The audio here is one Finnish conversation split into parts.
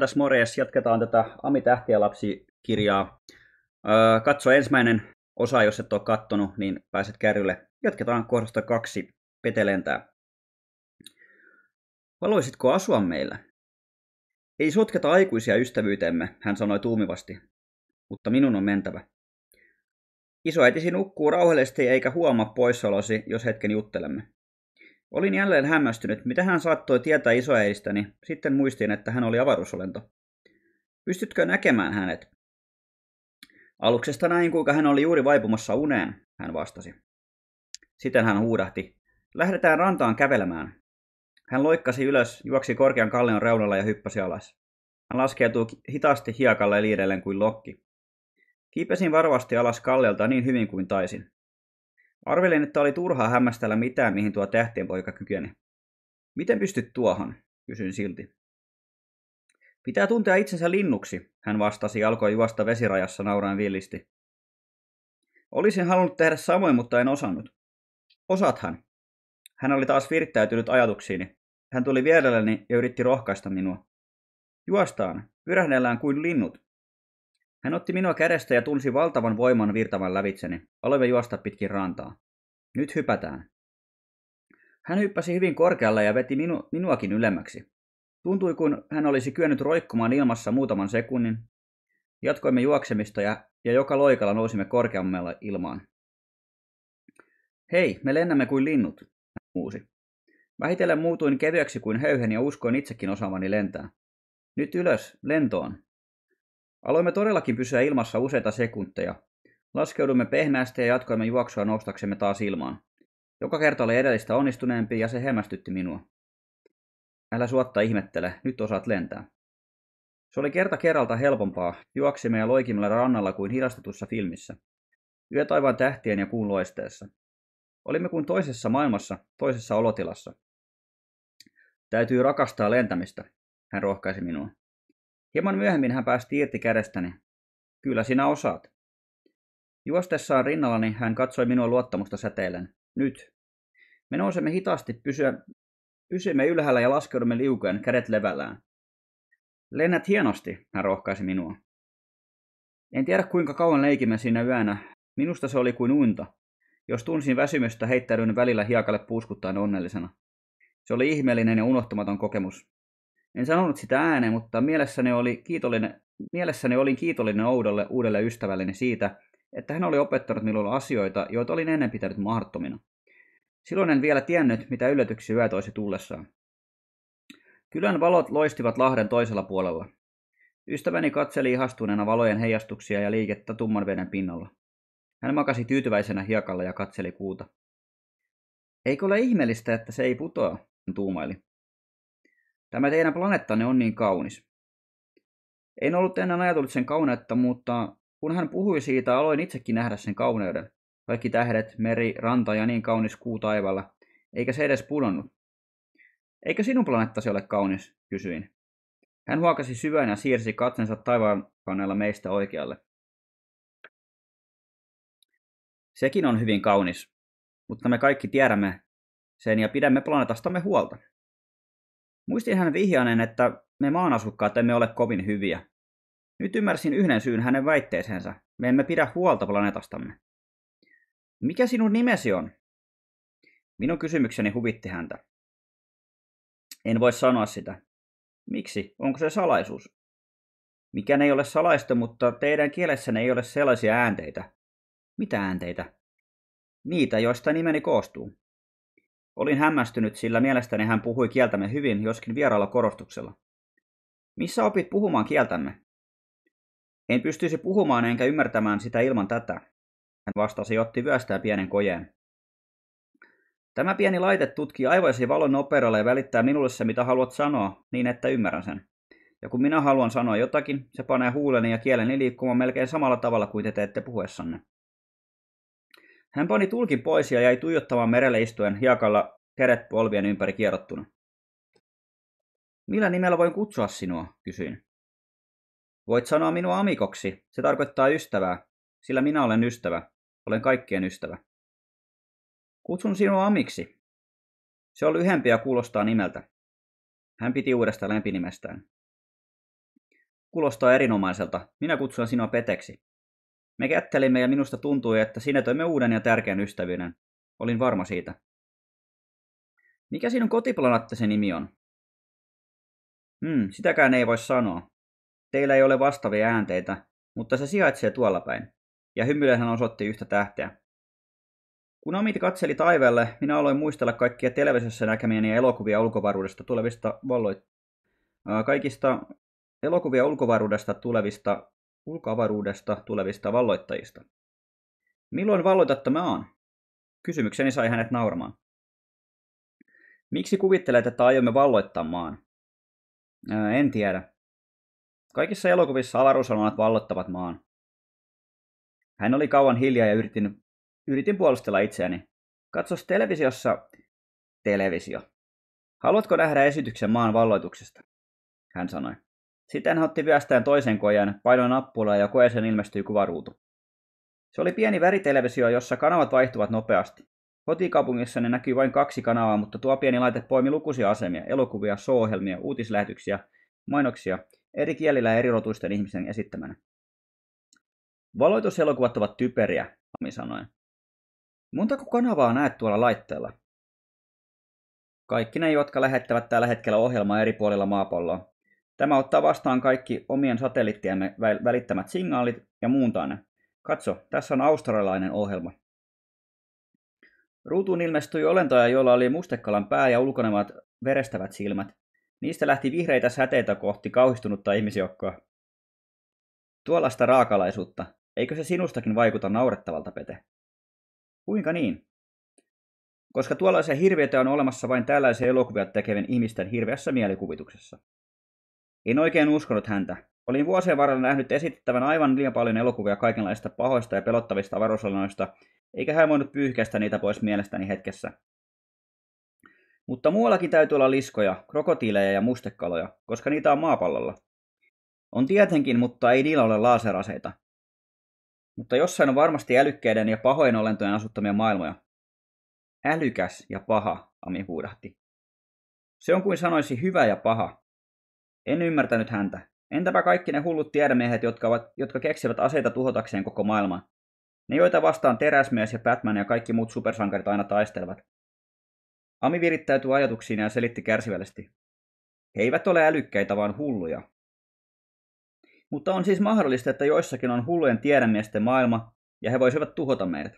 tässä morjes, jatketaan tätä Ami Tähtiä lapsi-kirjaa. Öö, katso ensimmäinen osa, jos et ole kattonut, niin pääset kärrylle. Jatketaan kohdasta kaksi, Pete lentää. Haluaisitko asua meillä? Ei sotketa aikuisia ystävyytemme, hän sanoi tuumivasti, mutta minun on mentävä. Isoäitisi nukkuu rauhallisesti eikä huomaa poissaolosi, jos hetken juttelemme. Olin jälleen hämmästynyt, mitä hän saattoi tietää isoäidistäni, sitten muistin, että hän oli avaruusolento. Pystytkö näkemään hänet? Aluksesta näin, kuinka hän oli juuri vaipumassa uneen, hän vastasi. Sitten hän huudahti, lähdetään rantaan kävelemään. Hän loikkasi ylös, juoksi korkean kallion reunalla ja hyppäsi alas. Hän laskeutui hitaasti hiekalle liidelleen kuin lokki. Kiipesin varovasti alas kalliolta niin hyvin kuin taisin. Arvelin, että oli turhaa hämmästellä mitään, mihin tuo tähtienpoika kykeni. Miten pystyt tuohon? kysyin silti. Pitää tuntea itsensä linnuksi, hän vastasi ja alkoi juosta vesirajassa nauraen villisti. Olisin halunnut tehdä samoin, mutta en osannut. Osathan. Hän oli taas virittäytynyt ajatuksiini. Hän tuli vierelleni ja yritti rohkaista minua. Juostaan, pyrähdellään kuin linnut. Hän otti minua kädestä ja tunsi valtavan voiman virtavan lävitseni. Aloimme juosta pitkin rantaa. Nyt hypätään. Hän hyppäsi hyvin korkealle ja veti minu, minuakin ylemmäksi. Tuntui, kun hän olisi kyennyt roikkumaan ilmassa muutaman sekunnin. Jatkoimme juoksemista ja, ja joka loikalla nousimme korkeammalla ilmaan. Hei, me lennämme kuin linnut, hän muusi. Vähitellen muutuin kevyeksi kuin höyhen ja uskoin itsekin osaavani lentää. Nyt ylös, lentoon, Aloimme todellakin pysyä ilmassa useita sekunteja. Laskeudumme pehmeästi ja jatkoimme juoksua noustaksemme taas ilmaan. Joka kerta oli edellistä onnistuneempi ja se hämmästytti minua. Älä suotta ihmettele, nyt osaat lentää. Se oli kerta kerralta helpompaa, juoksimme ja loikimme rannalla kuin hidastetussa filmissä. Yö taivaan tähtien ja kuun loisteessa. Olimme kuin toisessa maailmassa, toisessa olotilassa. Täytyy rakastaa lentämistä, hän rohkaisi minua. Hieman myöhemmin hän päästi irti kädestäni. Kyllä sinä osaat. Juostessaan rinnallani niin hän katsoi minua luottamusta säteillen. Nyt. Me nousemme hitaasti, pysyä, pysymme ylhäällä ja laskeudumme liukojen kädet levällään. Lennät hienosti, hän rohkaisi minua. En tiedä kuinka kauan leikimme siinä yönä. Minusta se oli kuin unta. Jos tunsin väsymystä, heittäydyin välillä hiekalle puuskuttaen onnellisena. Se oli ihmeellinen ja unohtamaton kokemus. En sanonut sitä ääneen, mutta mielessäni, oli kiitollinen, mielessäni olin kiitollinen Oudolle uudelle ystävälleni siitä, että hän oli opettanut minulle asioita, joita olin ennen pitänyt mahdottomina. Silloin en vielä tiennyt, mitä yllätyksiä yö toisi tullessaan. Kylän valot loistivat lahden toisella puolella. Ystäväni katseli ihastuneena valojen heijastuksia ja liikettä tumman veden pinnalla. Hän makasi tyytyväisenä hiekalla ja katseli kuuta. Eikö ole ihmeellistä, että se ei putoa, hän tuumaili. Tämä teidän planeettanne on niin kaunis. En ollut ennen ajatellut sen kauneutta, mutta kun hän puhui siitä, aloin itsekin nähdä sen kauneuden. Kaikki tähdet, meri, ranta ja niin kaunis kuu taivaalla, eikä se edes pudonnut. Eikö sinun planeettasi ole kaunis? kysyin. Hän huokasi syvään ja siirsi katsensa taivaan kannella meistä oikealle. Sekin on hyvin kaunis, mutta me kaikki tiedämme sen ja pidämme planeetastamme huolta. Muistin hän vihjainen, että me maanasukkaat emme ole kovin hyviä. Nyt ymmärsin yhden syyn hänen väitteeseensä. Me emme pidä huolta planeetastamme. Mikä sinun nimesi on? Minun kysymykseni huvitti häntä. En voi sanoa sitä. Miksi? Onko se salaisuus? Mikään ei ole salaista, mutta teidän kielessänne ei ole sellaisia äänteitä. Mitä äänteitä? Niitä, joista nimeni koostuu. Olin hämmästynyt, sillä mielestäni hän puhui kieltämme hyvin, joskin vieraalla korostuksella. Missä opit puhumaan kieltämme? En pystyisi puhumaan enkä ymmärtämään sitä ilman tätä. Hän vastasi ja otti vyöstään pienen kojeen. Tämä pieni laite tutkii aivoisi valon operalla ja välittää minulle se, mitä haluat sanoa, niin että ymmärrän sen. Ja kun minä haluan sanoa jotakin, se panee huuleni ja kieleni liikkumaan melkein samalla tavalla kuin te teette puhuessanne. Hän pani tulkin pois ja jäi tuijottamaan merelle istuen hiekalla kädet polvien ympäri kierrottuna. Millä nimellä voin kutsua sinua, kysyin. Voit sanoa minua amikoksi, se tarkoittaa ystävää, sillä minä olen ystävä, olen kaikkien ystävä. Kutsun sinua amiksi. Se on lyhempi ja kuulostaa nimeltä. Hän piti uudesta lempinimestään. Kuulostaa erinomaiselta. Minä kutsun sinua Peteksi. Me kättelimme ja minusta tuntui, että sinä toimme uuden ja tärkeän ystävyyden. Olin varma siitä. Mikä sinun kotiplanaattesi nimi on? Hmm, sitäkään ei voi sanoa. Teillä ei ole vastaavia äänteitä, mutta se sijaitsee tuolla päin. Ja hymyilehän osoitti yhtä tähteä. Kun Amit katseli taivaalle, minä aloin muistella kaikkia televisiossa näkemiäni elokuvia ulkovaruudesta tulevista valloit... Kaikista elokuvia ulkovaruudesta tulevista ulkoavaruudesta tulevista valloittajista. Milloin valloitatte maan? Kysymykseni sai hänet nauramaan. Miksi kuvittelet, että aiomme valloittaa maan? Ää, en tiedä. Kaikissa elokuvissa avaruusalmanat vallottavat maan. Hän oli kauan hiljaa ja yritin, yritin puolustella itseäni. Katsos televisiossa... Televisio. Haluatko nähdä esityksen maan valloituksesta? Hän sanoi. Sitten hän otti viestään toisen kojan, painoi nappulaa ja koeseen ilmestyi kuvaruutu. Se oli pieni väritelevisio, jossa kanavat vaihtuvat nopeasti. ne näkyi vain kaksi kanavaa, mutta tuo pieni laite poimi lukuisia asemia, elokuvia, soohjelmia, uutislähetyksiä, mainoksia, eri kielillä ja erirotuisten ihmisten esittämänä. Valoituselokuvat ovat typeriä, Ami sanoi. Montako kanavaa näet tuolla laitteella? Kaikki ne, jotka lähettävät tällä hetkellä ohjelmaa eri puolilla maapalloa. Tämä ottaa vastaan kaikki omien satelliittiemme välittämät signaalit ja muuntaa ne. Katso, tässä on australialainen ohjelma. Ruutuun ilmestyi olentoja, joilla oli mustekalan pää ja ulkonevat verestävät silmät. Niistä lähti vihreitä säteitä kohti kauhistunutta ihmisjoukkoa. Tuollaista raakalaisuutta. Eikö se sinustakin vaikuta naurettavalta, Pete? Kuinka niin? Koska tuollaisia hirviöitä on olemassa vain tällaisia elokuvia tekevien ihmisten hirveässä mielikuvituksessa. En oikein uskonut häntä. Olin vuosien varrella nähnyt esittävän aivan liian paljon elokuvia kaikenlaista pahoista ja pelottavista avaruusolennoista, eikä hän voinut pyyhkäistä niitä pois mielestäni hetkessä. Mutta muuallakin täytyy olla liskoja, krokotiileja ja mustekaloja, koska niitä on maapallolla. On tietenkin, mutta ei niillä ole laaseraseita. Mutta jossain on varmasti älykkäiden ja pahojen olentojen asuttamia maailmoja. Älykäs ja paha, Ami huudahti. Se on kuin sanoisi hyvä ja paha. En ymmärtänyt häntä. Entäpä kaikki ne hullut tiedemiehet, jotka, ovat, jotka keksivät aseita tuhotakseen koko maailman? Ne, joita vastaan teräsmies ja Batman ja kaikki muut supersankarit aina taistelevat. Ami virittäytyi ajatuksiin ja selitti kärsivällisesti. He eivät ole älykkäitä, vaan hulluja. Mutta on siis mahdollista, että joissakin on hullujen tiedemiesten maailma, ja he voisivat tuhota meidät.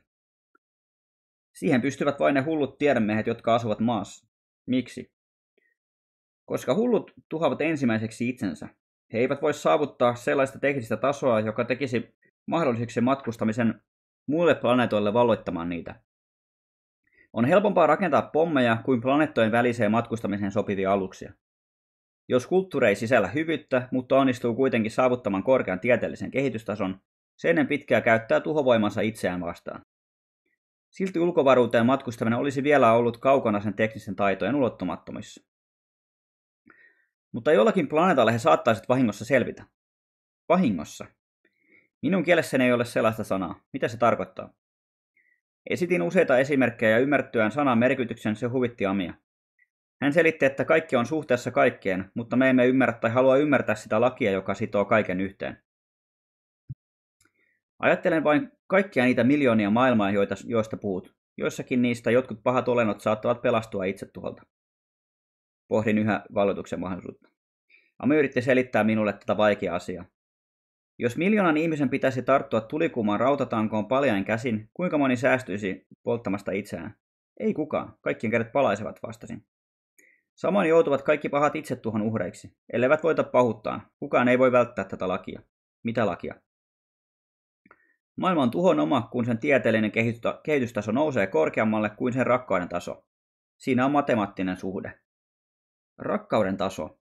Siihen pystyvät vain ne hullut tiedemiehet, jotka asuvat maassa. Miksi? Koska hullut tuhavat ensimmäiseksi itsensä, he eivät voi saavuttaa sellaista teknistä tasoa, joka tekisi mahdolliseksi matkustamisen muille planeetoille valloittamaan niitä. On helpompaa rakentaa pommeja kuin planeettojen väliseen matkustamiseen sopivia aluksia. Jos kulttuuri ei sisällä hyvyyttä, mutta onnistuu kuitenkin saavuttamaan korkean tieteellisen kehitystason, se ennen pitkää käyttää tuhovoimansa itseään vastaan. Silti ulkovaruuteen matkustaminen olisi vielä ollut kaukana sen teknisten taitojen ulottumattomissa. Mutta jollakin planeetalla he saattaisivat vahingossa selvitä. Vahingossa. Minun kielessäni ei ole sellaista sanaa. Mitä se tarkoittaa? Esitin useita esimerkkejä ja ymmärtyään sanan merkityksen se huvitti Amia. Hän selitti, että kaikki on suhteessa kaikkeen, mutta me emme ymmärrä tai halua ymmärtää sitä lakia, joka sitoo kaiken yhteen. Ajattelen vain kaikkia niitä miljoonia maailmaa, joista puhut. Joissakin niistä jotkut pahat olennot saattavat pelastua itse Pohdin yhä valloituksen mahdollisuutta. Ami yritti selittää minulle tätä vaikeaa asiaa. Jos miljoonan ihmisen pitäisi tarttua tulikuumaan rautatankoon paljain käsin, kuinka moni säästyisi polttamasta itseään? Ei kukaan, kaikkien kädet palaisevat, vastasin. Samoin joutuvat kaikki pahat itse tuohon uhreiksi. Elleivät voita pahuttaan, kukaan ei voi välttää tätä lakia. Mitä lakia? Maailma on tuhon oma, kun sen tieteellinen kehitystaso nousee korkeammalle kuin sen rakkauden taso. Siinä on matemaattinen suhde rakkauden taso.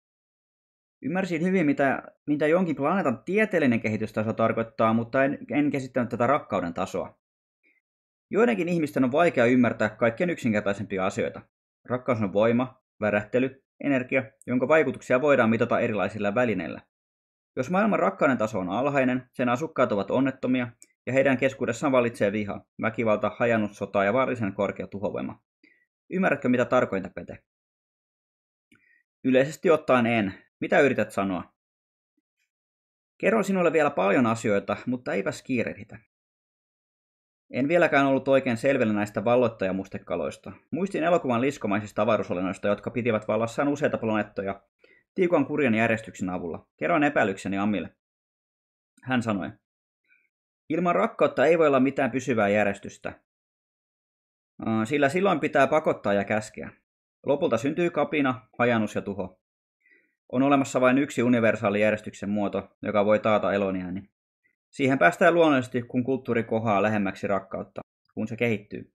Ymmärsin hyvin, mitä, mitä jonkin planeetan tieteellinen kehitystaso tarkoittaa, mutta en, en käsittänyt tätä rakkauden tasoa. Joidenkin ihmisten on vaikea ymmärtää kaikkien yksinkertaisempia asioita. Rakkaus on voima, värähtely, energia, jonka vaikutuksia voidaan mitata erilaisilla välineillä. Jos maailman rakkauden taso on alhainen, sen asukkaat ovat onnettomia ja heidän keskuudessaan valitsee viha, väkivalta, hajannut sotaa ja vaarallisen korkea tuhovoima. Ymmärrätkö, mitä tarkoitan, Pete? Yleisesti ottaen en. Mitä yrität sanoa? Kerron sinulle vielä paljon asioita, mutta eipäs kiirehditä. En vieläkään ollut oikein selvillä näistä valloittajamustekaloista. Muistin elokuvan liskomaisista avaruusolennoista, jotka pitivät vallassaan useita planeettoja, tiukan kurjan järjestyksen avulla. Kerroin epäilykseni Amille. Hän sanoi, ilman rakkautta ei voi olla mitään pysyvää järjestystä. Sillä silloin pitää pakottaa ja käskeä. Lopulta syntyy kapina, hajanus ja tuho. On olemassa vain yksi universaali järjestyksen muoto, joka voi taata eloniani. Siihen päästään luonnollisesti, kun kulttuuri kohaa lähemmäksi rakkautta, kun se kehittyy.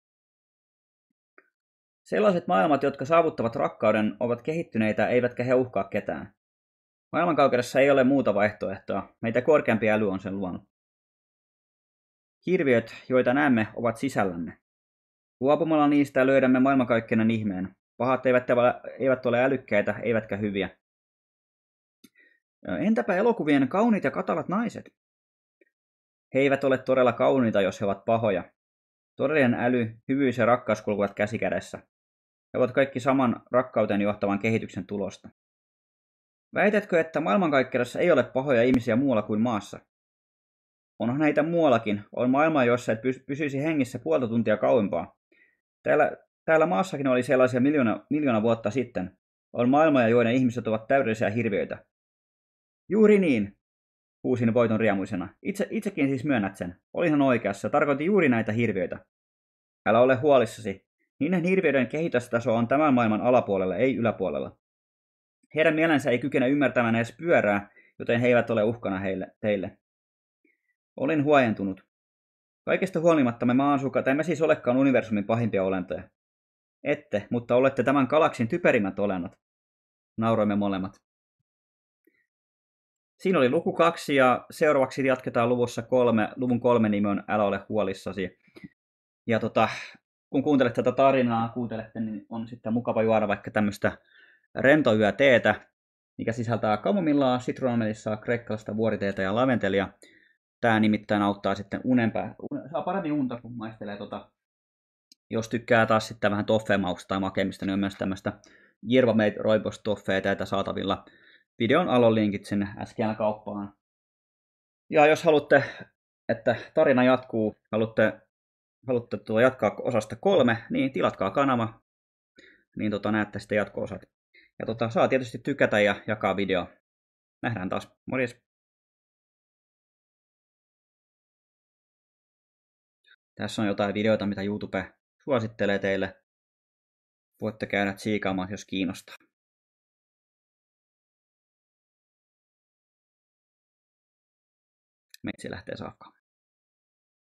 Sellaiset maailmat, jotka saavuttavat rakkauden, ovat kehittyneitä eivätkä he uhkaa ketään. Maailmankaukeudessa ei ole muuta vaihtoehtoa, meitä korkeampi äly on sen luonut. Hirviöt, joita näemme, ovat sisällämme. Luopumalla niistä löydämme maailmankaikkeuden ihmeen, Pahat eivät, eivät ole älykkäitä, eivätkä hyviä. Entäpä elokuvien kauniit ja katalat naiset? He eivät ole todella kauniita, jos he ovat pahoja. Todellinen äly, hyvyys ja rakkaus kulkuvat käsikädessä. He ovat kaikki saman rakkauteen johtavan kehityksen tulosta. Väitätkö, että maailmankaikkeudessa ei ole pahoja ihmisiä muualla kuin maassa? Onhan näitä muuallakin. On maailma, jossa et pysyisi hengissä puolta tuntia kauempaa. Täällä Täällä maassakin oli sellaisia miljoona, miljoona vuotta sitten. On maailmoja, joiden ihmiset ovat täydellisiä hirviöitä. Juuri niin, huusin voiton riemuisena. Itse, itsekin siis myönnät sen. Olinhan oikeassa, tarkoitin juuri näitä hirviöitä. Älä ole huolissasi. Niiden hirviöiden kehitystaso on tämän maailman alapuolella, ei yläpuolella. Heidän mielensä ei kykene ymmärtämään edes pyörää, joten he eivät ole uhkana heille, teille. Olin huojentunut. Kaikesta huolimatta me maansukat emme siis olekaan universumin pahimpia olentoja. Ette, mutta olette tämän galaksin typerimmät olennot. Nauroimme molemmat. Siinä oli luku kaksi ja seuraavaksi jatketaan luvussa kolme. Luvun kolme nimi on Älä ole huolissasi. Ja tota, kun kuuntelet tätä tarinaa, kuuntelette, niin on sitten mukava juoda vaikka tämmöistä teetä, mikä sisältää kamomillaa, sitruunamelissaa, kreikkalaista vuoriteetä ja laventelia. Tämä nimittäin auttaa sitten unenpä, saa paremmin unta, kun maistelee tota jos tykkää taas sitten vähän toffeemauksesta tai makemista, niin on myös tämmöistä Jirva Made Roibos toffeeteitä saatavilla. Videon alolinkit sinne äsken kauppaan. Ja jos haluatte, että tarina jatkuu, haluatte, haluatte tuota jatkaa osasta kolme, niin tilatkaa kanava, niin tota, näette sitten jatko-osat. Ja tota, saa tietysti tykätä ja jakaa video. Nähdään taas. Morjes! Tässä on jotain videoita, mitä YouTube suosittelee teille. Voitte käydä siikaamaan, jos kiinnostaa. Metsi lähtee saakkaan.